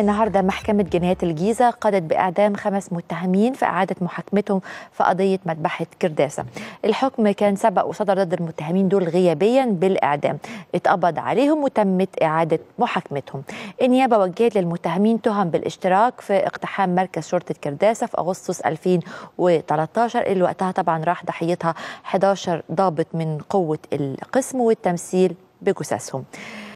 النهارده محكمة جناية الجيزة قضت بإعدام خمس متهمين في إعادة محاكمتهم في قضية مذبحة كرداسة. الحكم كان سبق وصدر ضد المتهمين دول غيابيا بالإعدام، اتقبض عليهم وتمت إعادة محاكمتهم. النيابة وجهت للمتهمين تهم بالاشتراك في اقتحام مركز شرطة كرداسة في أغسطس 2013 اللي وقتها طبعا راح ضحيتها 11 ضابط من قوة القسم والتمثيل بجثثهم.